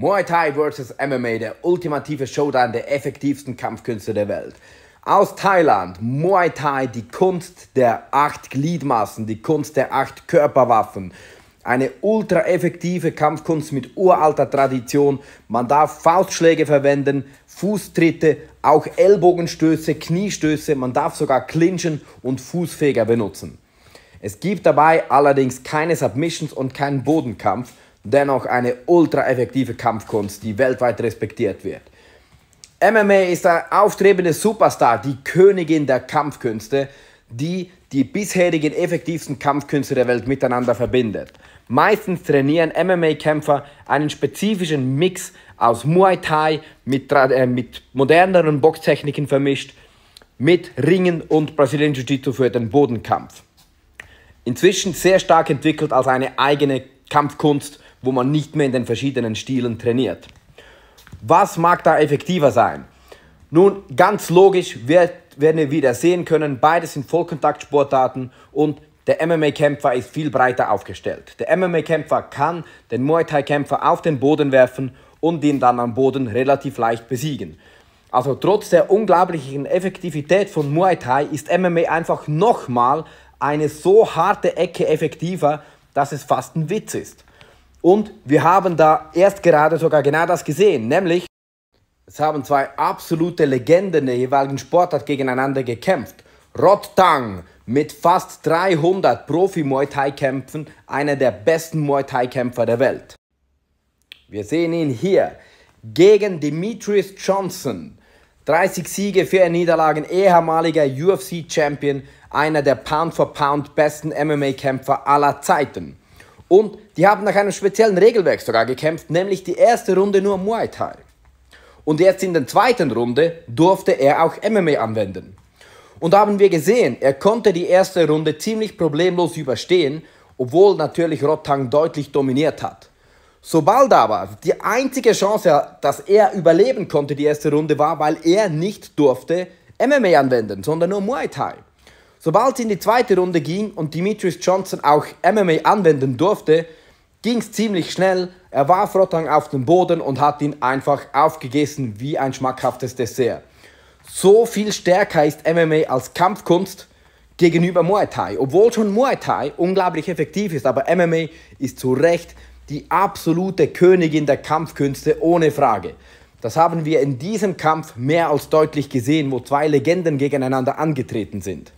Muay Thai vs. MMA, der ultimative Showdown der effektivsten Kampfkünste der Welt. Aus Thailand, Muay Thai, die Kunst der acht Gliedmaßen, die Kunst der acht Körperwaffen. Eine ultra effektive Kampfkunst mit uralter Tradition. Man darf Faustschläge verwenden, Fußtritte, auch Ellbogenstöße, Kniestöße, man darf sogar Clinchen und Fußfeger benutzen. Es gibt dabei allerdings keine Submissions und keinen Bodenkampf dennoch eine ultra effektive Kampfkunst, die weltweit respektiert wird. MMA ist ein aufstrebender Superstar, die Königin der Kampfkünste, die die bisherigen effektivsten Kampfkünste der Welt miteinander verbindet. Meistens trainieren MMA-Kämpfer einen spezifischen Mix aus Muay Thai mit, äh, mit moderneren Boxtechniken vermischt, mit Ringen und Brazilian Jiu-Jitsu für den Bodenkampf. Inzwischen sehr stark entwickelt als eine eigene Kampfkunst wo man nicht mehr in den verschiedenen Stilen trainiert. Was mag da effektiver sein? Nun, ganz logisch werden wir wieder sehen können, beides sind Vollkontaktsportarten und der MMA-Kämpfer ist viel breiter aufgestellt. Der MMA-Kämpfer kann den Muay Thai-Kämpfer auf den Boden werfen und ihn dann am Boden relativ leicht besiegen. Also trotz der unglaublichen Effektivität von Muay Thai ist MMA einfach nochmal eine so harte Ecke effektiver, dass es fast ein Witz ist. Und wir haben da erst gerade sogar genau das gesehen, nämlich es haben zwei absolute Legenden der jeweiligen Sportart gegeneinander gekämpft. Rod Tang mit fast 300 Profi-Muay Thai-Kämpfen, einer der besten Muay Thai-Kämpfer der Welt. Wir sehen ihn hier gegen Demetrius Johnson. 30 Siege, 4 Niederlagen, ehemaliger UFC-Champion, einer der Pound-for-Pound -Pound besten MMA-Kämpfer aller Zeiten. Und die haben nach einem speziellen Regelwerk sogar gekämpft, nämlich die erste Runde nur Muay Thai. Und jetzt in der zweiten Runde durfte er auch MMA anwenden. Und da haben wir gesehen, er konnte die erste Runde ziemlich problemlos überstehen, obwohl natürlich Rottang deutlich dominiert hat. Sobald aber die einzige Chance, dass er überleben konnte, die erste Runde war, weil er nicht durfte MMA anwenden, sondern nur Muay Thai. Sobald es in die zweite Runde ging und Demetrius Johnson auch MMA anwenden durfte, ging es ziemlich schnell. Er warf Rottang auf den Boden und hat ihn einfach aufgegessen wie ein schmackhaftes Dessert. So viel stärker ist MMA als Kampfkunst gegenüber Muay Thai. Obwohl schon Muay Thai unglaublich effektiv ist, aber MMA ist zu Recht die absolute Königin der Kampfkünste ohne Frage. Das haben wir in diesem Kampf mehr als deutlich gesehen, wo zwei Legenden gegeneinander angetreten sind.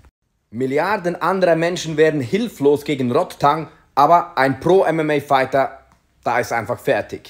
Milliarden anderer Menschen werden hilflos gegen Rottang, aber ein Pro-MMA-Fighter, da ist einfach fertig.